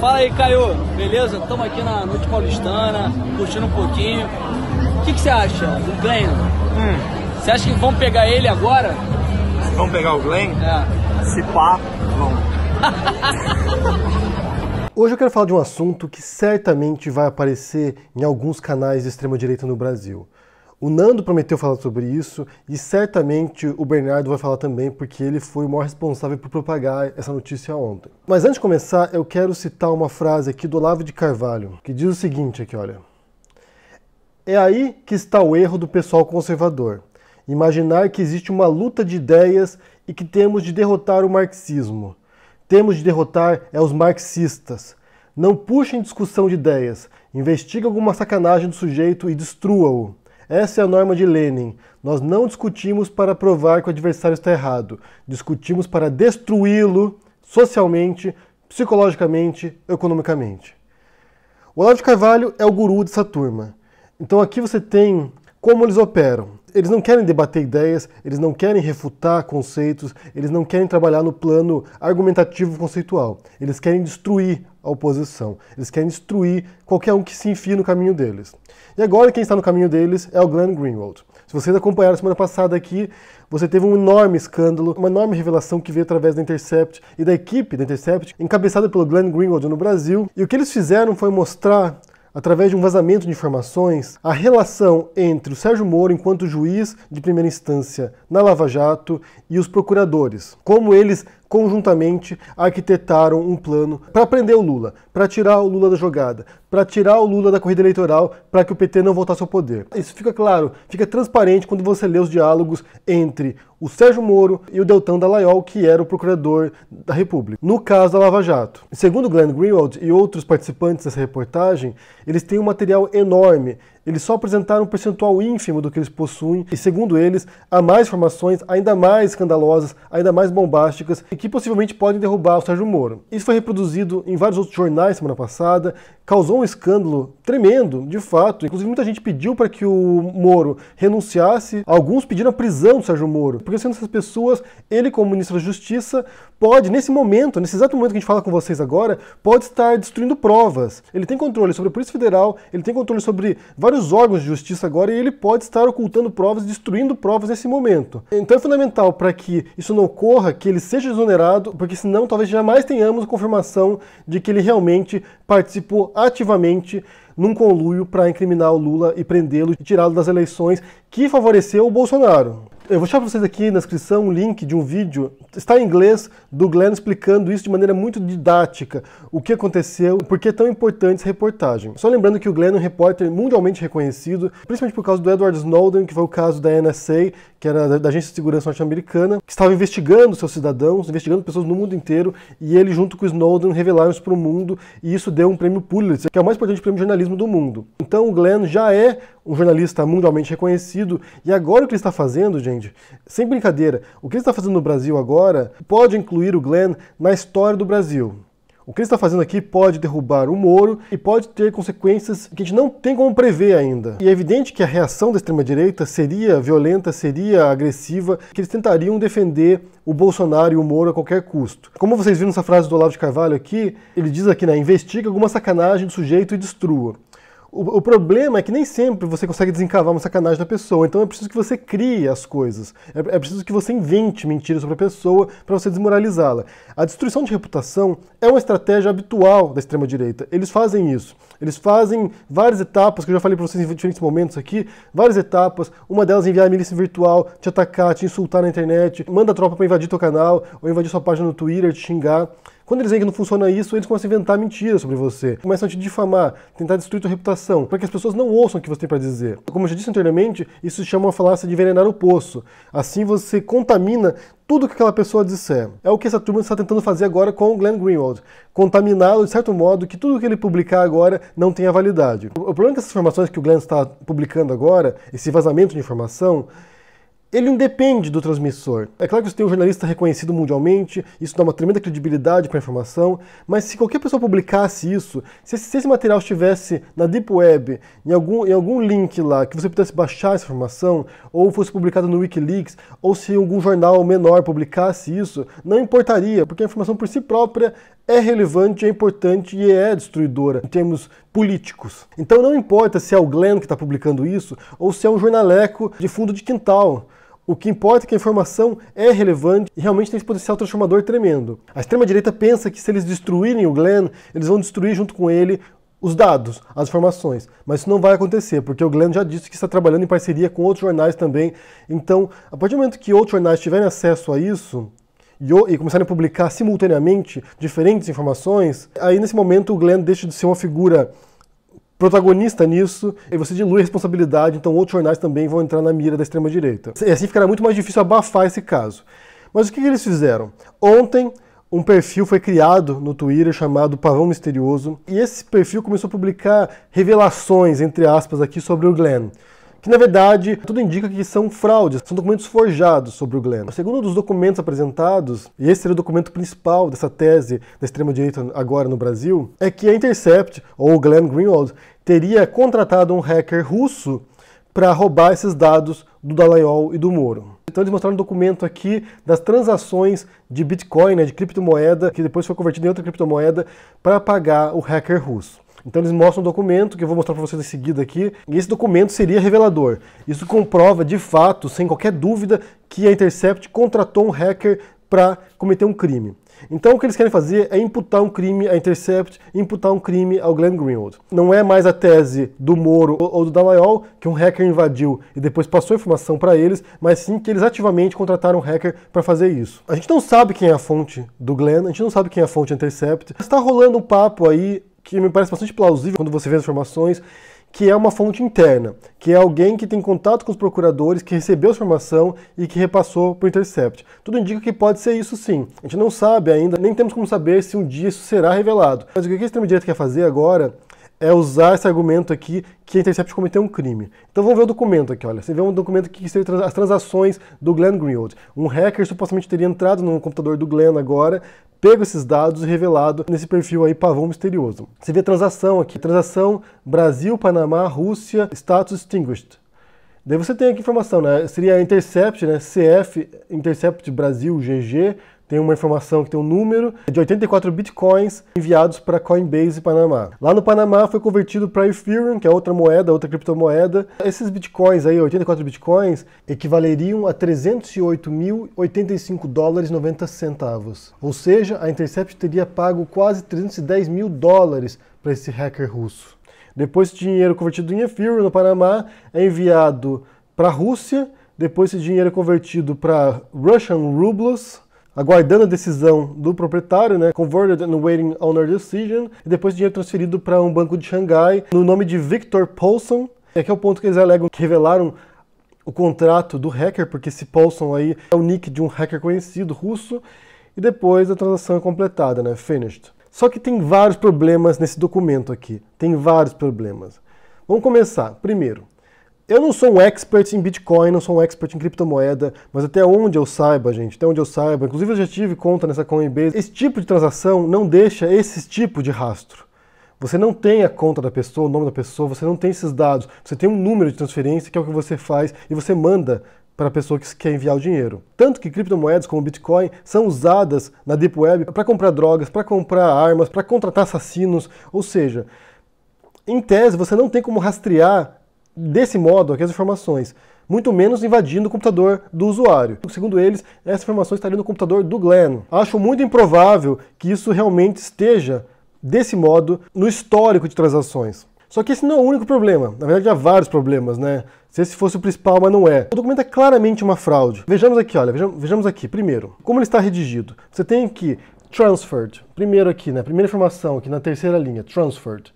Fala aí, Caio, beleza? Estamos aqui na Noite Paulistana, curtindo um pouquinho. O que, você acha do Glenn? Hum. Você acha que vão pegar ele agora? Vão pegar o Glenn? É. Se pá, vão. Hoje eu quero falar de um assunto que certamente vai aparecer em alguns canais de extrema-direita no Brasil. O Nando prometeu falar sobre isso e certamente o Bernardo vai falar também, porque ele foi o maior responsável por propagar essa notícia ontem. Mas antes de começar, eu quero citar uma frase aqui do Olavo de Carvalho, que diz o seguinte aqui, olha. É aí que está o erro do pessoal conservador. Imaginar que existe uma luta de ideias e que temos de derrotar o marxismo. Temos de derrotar é os marxistas. Não puxem discussão de ideias, investigue alguma sacanagem do sujeito e destrua-o. Essa é a norma de Lenin. Nós não discutimos para provar que o adversário está errado, discutimos para destruí-lo socialmente, psicologicamente, economicamente. O Olavo de Carvalho é o guru dessa turma. Então aqui você tem como eles operam. Eles não querem debater ideias, eles não querem refutar conceitos, eles não querem trabalhar no plano argumentativo conceitual. Eles querem destruir a oposição. Eles querem destruir qualquer um que se enfie no caminho deles. E agora quem está no caminho deles é o Glenn Greenwald. Se vocês acompanharam semana passada aqui, você teve um enorme escândalo, uma enorme revelação que veio através da Intercept e da equipe da Intercept, encabeçada pelo Glenn Greenwald no Brasil. E o que eles fizeram foi mostrar através de um vazamento de informações, a relação entre o Sérgio Moro, enquanto juiz de primeira instância na Lava Jato, e os procuradores. Como eles conjuntamente arquitetaram um plano para prender o Lula, para tirar o Lula da jogada, para tirar o Lula da corrida eleitoral, para que o PT não voltasse ao poder. Isso fica claro, fica transparente quando você lê os diálogos entre o Sérgio Moro e o Deltan Dallaiol, que era o procurador da República. No caso da Lava Jato. Segundo Glenn Greenwald e outros participantes dessa reportagem, eles têm um material enorme eles só apresentaram um percentual ínfimo do que eles possuem, e segundo eles, há mais formações ainda mais escandalosas, ainda mais bombásticas, e que possivelmente podem derrubar o Sérgio Moro. Isso foi reproduzido em vários outros jornais semana passada, causou um escândalo tremendo, de fato. Inclusive, muita gente pediu para que o Moro renunciasse. Alguns pediram a prisão do Sérgio Moro. Porque sendo essas pessoas, ele, como ministro da Justiça, pode, nesse momento, nesse exato momento que a gente fala com vocês agora, pode estar destruindo provas. Ele tem controle sobre a Polícia Federal, ele tem controle sobre vários órgãos de justiça agora e ele pode estar ocultando provas, destruindo provas nesse momento. Então é fundamental para que isso não ocorra, que ele seja exonerado, porque senão talvez jamais tenhamos confirmação de que ele realmente participou ativamente num conluio para incriminar o Lula e prendê-lo e tirá-lo das eleições que favoreceu o Bolsonaro. Eu vou deixar para vocês aqui na descrição um link de um vídeo, está em inglês, do Glenn explicando isso de maneira muito didática, o que aconteceu, por que é tão importante essa reportagem. Só lembrando que o Glenn é um repórter mundialmente reconhecido, principalmente por causa do Edward Snowden, que foi o caso da NSA, que era da Agência de Segurança Norte-Americana, que estava investigando seus cidadãos, investigando pessoas no mundo inteiro, e ele junto com o Snowden revelaram isso para o mundo, e isso deu um prêmio Pulitzer, que é o mais importante prêmio de jornalismo do mundo. Então o Glenn já é um jornalista mundialmente reconhecido. E agora o que ele está fazendo, gente, sem brincadeira, o que ele está fazendo no Brasil agora pode incluir o Glenn na história do Brasil. O que ele está fazendo aqui pode derrubar o Moro e pode ter consequências que a gente não tem como prever ainda. E é evidente que a reação da extrema-direita seria violenta, seria agressiva, que eles tentariam defender o Bolsonaro e o Moro a qualquer custo. Como vocês viram nessa frase do Olavo de Carvalho aqui, ele diz aqui, né, investiga alguma sacanagem do sujeito e destrua. O, o, problema é que nem sempre você consegue desencavar uma sacanagem da pessoa, então é preciso que você crie as coisas. É, é preciso que você invente mentiras sobre a pessoa para você desmoralizá-la. A destruição de reputação é uma estratégia habitual da extrema-direita. Eles fazem isso. Eles fazem várias etapas, que eu já falei para vocês em diferentes momentos aqui, várias etapas. Uma delas enviar a milícia virtual, te atacar, te insultar na internet, manda a tropa para invadir teu canal, ou invadir sua página no Twitter, te xingar. Quando eles veem que não funciona isso, eles começam a inventar mentiras sobre você, começam a te difamar, tentar destruir tua reputação, para que as pessoas não ouçam o que você tem para dizer. Como eu já disse anteriormente, isso se chama uma falácia de envenenar o poço. Assim você contamina tudo que aquela pessoa disser. É o que essa turma está tentando fazer agora com o Glenn Greenwald. Contaminá-lo, de certo modo, que tudo que ele publicar agora não tenha validade. O problema dessas informações que o Glenn está publicando agora, esse vazamento de informação, ele não depende do transmissor. É claro que você tem um jornalista reconhecido mundialmente, isso dá uma tremenda credibilidade para a informação, mas se qualquer pessoa publicasse isso, se esse, material estivesse na Deep Web, em algum, em algum link lá, que você pudesse baixar essa informação, ou fosse publicado no Wikileaks, ou se algum jornal menor publicasse isso, não importaria, porque a informação por si própria é relevante, é importante e é destruidora em termos políticos. Então não importa se é o Glenn que está publicando isso ou se é um jornaleco de fundo de quintal. O que importa é que a informação é relevante e realmente tem esse potencial transformador tremendo. A extrema-direita pensa que se eles destruírem o Glenn, eles vão destruir junto com ele os dados, as informações. Mas isso não vai acontecer, porque o Glenn já disse que está trabalhando em parceria com outros jornais também. Então, a partir do momento que outros jornais tiverem acesso a isso, e, começarem a publicar simultaneamente diferentes informações, aí nesse momento o Glenn deixa de ser uma figura protagonista nisso, e você dilui a responsabilidade, então outros jornais também vão entrar na mira da extrema-direita. E assim ficará muito mais difícil abafar esse caso. Mas o que, que eles fizeram? Ontem, um perfil foi criado no Twitter chamado Pavão Misterioso, e esse perfil começou a publicar revelações, entre aspas, aqui sobre o Glenn que na verdade tudo indica que são fraudes, são documentos forjados sobre o Glenn. Segundo um dos documentos apresentados, e esse seria o documento principal dessa tese da extrema-direita agora no Brasil, é que a Intercept, ou o Glenn Greenwald, teria contratado um hacker russo para roubar esses dados do Dallagnol e do Moro. Então eles mostraram um documento aqui das transações de Bitcoin, né, de criptomoeda, que depois foi convertida em outra criptomoeda, para pagar o hacker russo. Então eles mostram um documento que eu vou mostrar para vocês em seguida aqui, e esse documento seria revelador. Isso comprova de fato, sem qualquer dúvida, que a Intercept contratou um hacker para cometer um crime. Então o que eles querem fazer é imputar um crime à Intercept, imputar um crime ao Glenn Greenwald. Não é mais a tese do Moro ou do Dallagnol que um hacker invadiu e depois passou a informação para eles, mas sim que eles ativamente contrataram um hacker para fazer isso. A gente não sabe quem é a fonte do Glenn, a gente não sabe quem é a fonte da Intercept. Está rolando um papo aí que me parece bastante plausível quando você vê as informações, que é uma fonte interna, que é alguém que tem contato com os procuradores, que recebeu a informação e que repassou por Intercept. Tudo indica que pode ser isso sim. A gente não sabe ainda, nem temos como saber se um dia isso será revelado. Mas o que a extrema-direita quer fazer agora é usar esse argumento aqui que a Intercept cometeu um crime. Então vamos ver o documento aqui, olha. Você vê um documento que seria as transações do Glenn Greenwald. Um hacker supostamente teria entrado no computador do Glenn agora, pego esses dados e revelado nesse perfil aí pavão misterioso. Você vê a transação aqui, transação Brasil, Panamá, Rússia, status extinguished. Daí você tem aqui informação, né? Seria a Intercept, né? CF Intercept Brasil GG tem uma informação que tem um número é de 84 bitcoins enviados para Coinbase Panamá. Lá no Panamá foi convertido para Ethereum, que é outra moeda, outra criptomoeda. Esses bitcoins aí, 84 bitcoins, equivaleriam a 308.085 dólares 90 centavos. Ou seja, a Intercept teria pago quase 310 mil dólares para esse hacker russo. Depois, esse dinheiro convertido em Ethereum no Panamá é enviado para a Rússia. Depois, esse dinheiro é convertido para Russian rublos aguardando a decisão do proprietário, né? Converted and waiting on decision. E depois o dinheiro transferido para um banco de Xangai no nome de Victor Paulson. Aqui é, é o ponto que eles alegam que revelaram o contrato do hacker, porque esse Paulson aí é o nick de um hacker conhecido russo. E depois a transação é completada, né? Finished. Só que tem vários problemas nesse documento aqui. Tem vários problemas. Vamos começar. Primeiro, eu não sou um expert em Bitcoin, não sou um expert em criptomoeda, mas até onde eu saiba, gente, até onde eu saiba, inclusive eu já tive conta nessa Coinbase, esse tipo de transação não deixa esse tipo de rastro. Você não tem a conta da pessoa, o nome da pessoa, você não tem esses dados. Você tem um número de transferência, que é o que você faz, e você manda para a pessoa que quer enviar o dinheiro. Tanto que criptomoedas como Bitcoin são usadas na Deep Web para comprar drogas, para comprar armas, para contratar assassinos. Ou seja, em tese, você não tem como rastrear desse modo aqui as informações, muito menos invadindo o computador do usuário. Segundo eles, essa informação estaria no computador do Glenn. Acho muito improvável que isso realmente esteja desse modo no histórico de transações. Só que esse não é o único problema. Na verdade, há vários problemas, né? Se esse fosse o principal, mas não é. O documento é claramente uma fraude. Vejamos aqui, olha, vejamos aqui. Primeiro, como ele está redigido? Você tem aqui transferred. Primeiro aqui, né? Primeira informação aqui na terceira linha, transferred.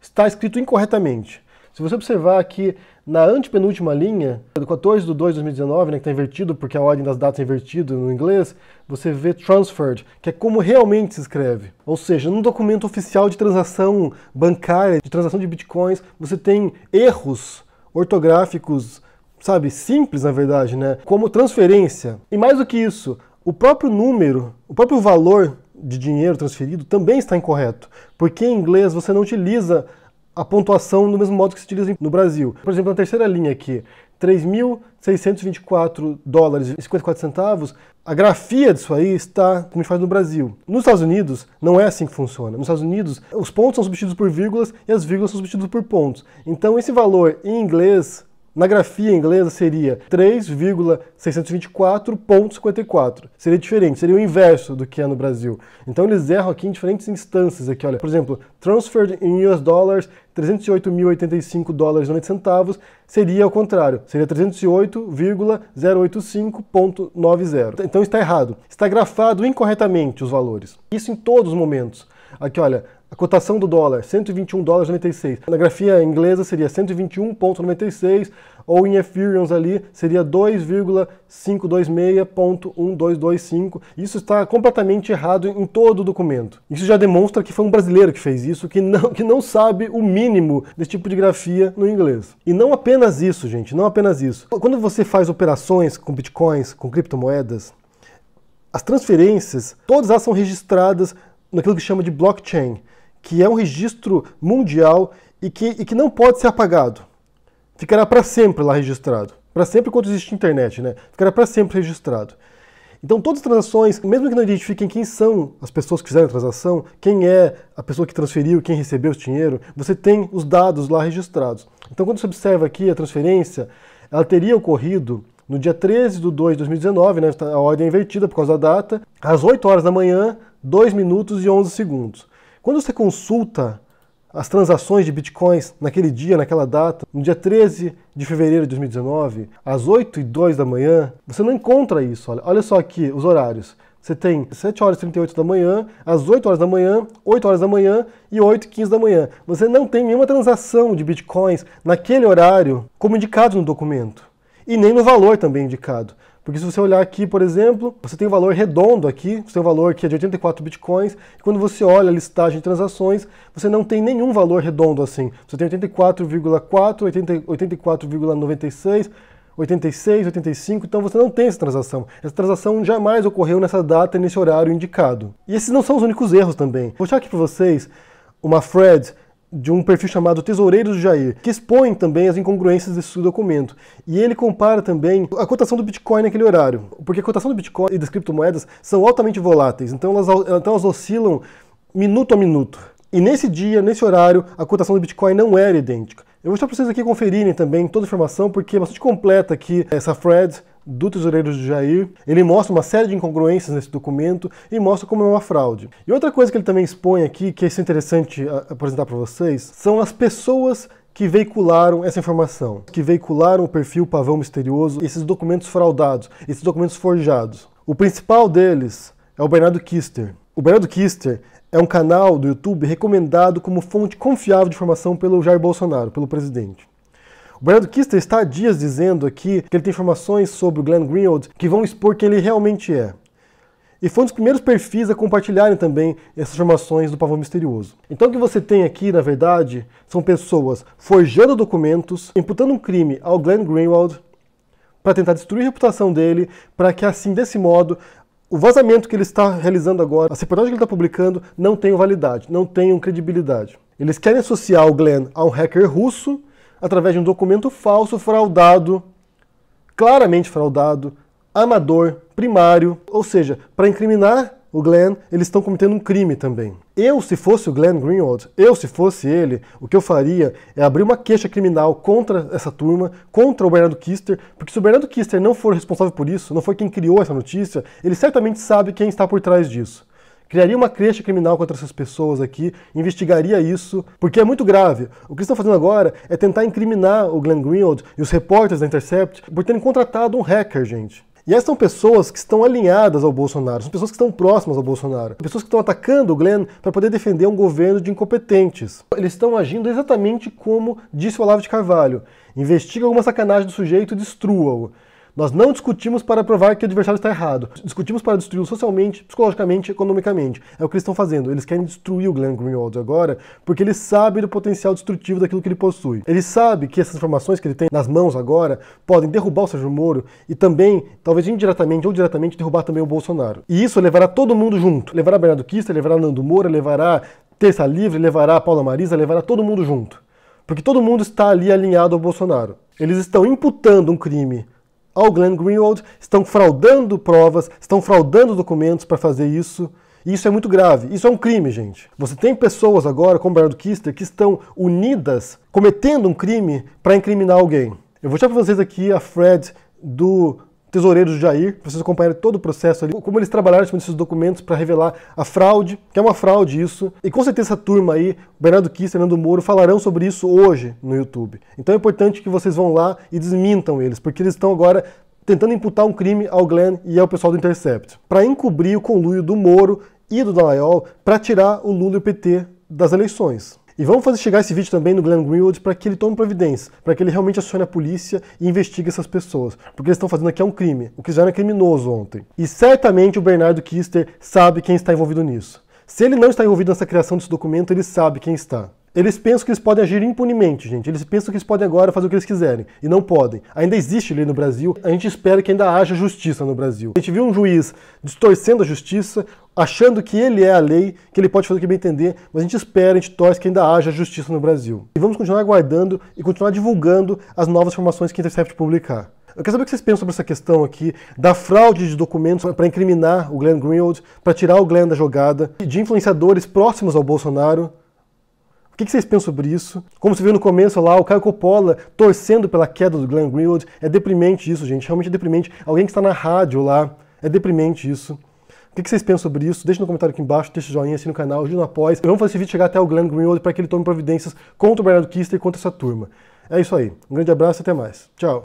Está escrito incorretamente. Se você observar aqui na antepenúltima linha, do 14 de 2 de 2019, né, que está invertido porque a ordem das datas é invertida no inglês, você vê transferred, que é como realmente se escreve. Ou seja, num documento oficial de transação bancária, de transação de bitcoins, você tem erros ortográficos, sabe, simples na verdade, né? Como transferência. E mais do que isso, o próprio número, o próprio valor de dinheiro transferido também está incorreto, porque em inglês você não utiliza a pontuação do mesmo modo que se utiliza no Brasil. Por exemplo, na terceira linha aqui, 3.624 dólares e 54 centavos, a grafia disso aí está como a gente faz no Brasil. Nos Estados Unidos, não é assim que funciona. Nos Estados Unidos, os pontos são substituídos por vírgulas e as vírgulas são substituídas por pontos. Então, esse valor em inglês na grafia inglesa seria 3,624.54. Seria diferente, seria o inverso do que é no Brasil. Então eles erram aqui em diferentes instâncias aqui, olha. Por exemplo, transferred in US dollars 308.085 dólares 90 centavos, seria ao contrário, seria 308,085.90. Então está errado. Está grafado incorretamente os valores. Isso em todos os momentos. Aqui, olha, a cotação do dólar, 121 dólares 96. Na grafia inglesa seria 121.96 ou em Ethereum ali seria 2,526.1225. Isso está completamente errado em todo o documento. Isso já demonstra que foi um brasileiro que fez isso, que não, que não sabe o mínimo desse tipo de grafia no inglês. E não apenas isso, gente, não apenas isso. Quando você faz operações com bitcoins, com criptomoedas, as transferências, todas elas são registradas naquilo que chama de blockchain que é um registro mundial e que, e que não pode ser apagado. Ficará para sempre lá registrado. Para sempre enquanto existe internet, né? Ficará para sempre registrado. Então, todas as transações, mesmo que não identifiquem quem são as pessoas que fizeram a transação, quem é a pessoa que transferiu, quem recebeu esse dinheiro, você tem os dados lá registrados. Então, quando você observa aqui a transferência, ela teria ocorrido no dia 13 de 2 de 2019, né, tá, a ordem é invertida por causa da data, às 8 horas da manhã, 2 minutos e 11 segundos. Quando você consulta as transações de bitcoins naquele dia, naquela data, no dia 13 de fevereiro de 2019, às 8 h 02 da manhã, você não encontra isso. Olha, olha só aqui os horários. Você tem 7 horas e 38 da manhã, às 8 horas da manhã, 8 horas da manhã e 8 e 15 da manhã. Você não tem nenhuma transação de bitcoins naquele horário como indicado no documento. E nem no valor também indicado. Porque se você olhar aqui, por exemplo, você tem um valor redondo aqui, você tem um valor que é de 84 bitcoins, e quando você olha a listagem de transações, você não tem nenhum valor redondo assim. Você tem 84,4, 84,96, 86, 85, então você não tem essa transação. Essa transação jamais ocorreu nessa data e nesse horário indicado. E esses não são os únicos erros também. Vou deixar aqui para vocês uma thread de um perfil chamado Tesoureiros Jair, que expõe também as incongruências desse documento. E ele compara também a cotação do Bitcoin naquele horário, porque a cotação do Bitcoin e das criptomoedas são altamente voláteis, então elas, então elas oscilam minuto a minuto. E nesse dia, nesse horário, a cotação do Bitcoin não era idêntica. Eu vou estar para vocês aqui conferirem também toda a informação, porque é bastante completa aqui essa thread do tesoureiro do Jair. Ele mostra uma série de incongruências nesse documento e mostra como é uma fraude. E outra coisa que ele também expõe aqui, que é, é interessante ah, apresentar para vocês, são as pessoas que veicularam essa informação, que veicularam o perfil Pavão Misterioso, esses documentos fraudados, esses documentos forjados. O principal deles é o Bernardo Kister. O Bernardo Kister é um canal do YouTube recomendado como fonte confiável de informação pelo Jair Bolsonaro, pelo presidente. Brad Kista está há dias dizendo aqui que ele tem informações sobre o Glenn Greenwald que vão expor quem ele realmente é. E foi um dos primeiros perfis a compartilharem também essas informações do pavão misterioso. Então o que você tem aqui, na verdade, são pessoas forjando documentos, imputando um crime ao Glenn Greenwald para tentar destruir a reputação dele, para que assim, desse modo, o vazamento que ele está realizando agora, as reportagens que ele está publicando, não tenham validade, não tenham credibilidade. Eles querem associar o Glenn a um hacker russo através de um documento falso, fraudado, claramente fraudado, amador, primário, ou seja, para incriminar o Glenn, eles estão cometendo um crime também. Eu, se fosse o Glenn Greenwald, eu, se fosse ele, o que eu faria é abrir uma queixa criminal contra essa turma, contra o Bernardo Kister, porque se o Bernardo Kister não for responsável por isso, não foi quem criou essa notícia, ele certamente sabe quem está por trás disso criaria uma creche criminal contra essas pessoas aqui, investigaria isso, porque é muito grave. O que estão fazendo agora é tentar incriminar o Glenn Greenwald e os repórteres da Intercept por terem contratado um hacker, gente. E essas são pessoas que estão alinhadas ao Bolsonaro, são pessoas que estão próximas ao Bolsonaro, pessoas que estão atacando o Glenn para poder defender um governo de incompetentes. Eles estão agindo exatamente como disse o Olavo de Carvalho: investiga alguma sacanagem do sujeito e destrua-o. Nós não discutimos para provar que o adversário está errado. Discutimos para destruí-lo socialmente, psicologicamente, economicamente. É o que eles estão fazendo. Eles querem destruir o Glenn Greenwald agora porque ele sabe do potencial destrutivo daquilo que ele possui. Ele sabe que essas informações que ele tem nas mãos agora podem derrubar o Sérgio Moro e também, talvez indiretamente ou diretamente, derrubar também o Bolsonaro. E isso levará todo mundo junto. Levará Bernardo Kista, levará Nando Moura, levará Terça Livre, levará Paula Marisa, levará todo mundo junto. Porque todo mundo está ali alinhado ao Bolsonaro. Eles estão imputando um crime ao Glenn Greenwald, estão fraudando provas, estão fraudando documentos para fazer isso. E isso é muito grave. Isso é um crime, gente. Você tem pessoas agora, como Bernardo Kister, que estão unidas cometendo um crime para incriminar alguém. Eu vou deixar para vocês aqui a Fred do Tesoureiros do Jair, vocês acompanharam todo o processo ali, como eles trabalharam com esses documentos para revelar a fraude, que é uma fraude isso. E com certeza essa turma aí, o Bernardo Kiss, Fernando Moro, falarão sobre isso hoje no YouTube. Então é importante que vocês vão lá e desmintam eles, porque eles estão agora tentando imputar um crime ao Glenn e ao pessoal do Intercept, para encobrir o conluio do Moro e do Dallagnol para tirar o Lula e o PT das eleições. E vamos fazer chegar esse vídeo também no Glenn Greenwood para que ele tome providência, para que ele realmente acione a polícia e investigue essas pessoas, porque eles estão fazendo aqui é um crime, o que já era criminoso ontem. E certamente o Bernardo Kister sabe quem está envolvido nisso. Se ele não está envolvido nessa criação desse documento, ele sabe quem está. Eles pensam que eles podem agir impunemente, gente. Eles pensam que eles podem agora fazer o que eles quiserem. E não podem. Ainda existe lei no Brasil. A gente espera que ainda haja justiça no Brasil. A gente viu um juiz distorcendo a justiça, achando que ele é a lei, que ele pode fazer o que bem entender, mas a gente espera, a gente torce que ainda haja justiça no Brasil. E vamos continuar aguardando e continuar divulgando as novas informações que a Intercept publicar. Eu quero saber o que vocês pensam sobre essa questão aqui da fraude de documentos para incriminar o Glenn Greenwald, para tirar o Glenn da jogada, de influenciadores próximos ao Bolsonaro o que vocês pensam sobre isso? Como você viu no começo lá, o Caio Coppola torcendo pela queda do Glenn Greenwald. É deprimente isso, gente. Realmente é deprimente. Alguém que está na rádio lá, é deprimente isso. O que vocês pensam sobre isso? Deixa no comentário aqui embaixo, deixa o joinha, assina o canal, ajuda no após. Vamos fazer esse vídeo chegar até o Glenn Greenwald para que ele tome providências contra o Bernardo Kister e contra essa turma. É isso aí. Um grande abraço e até mais. Tchau.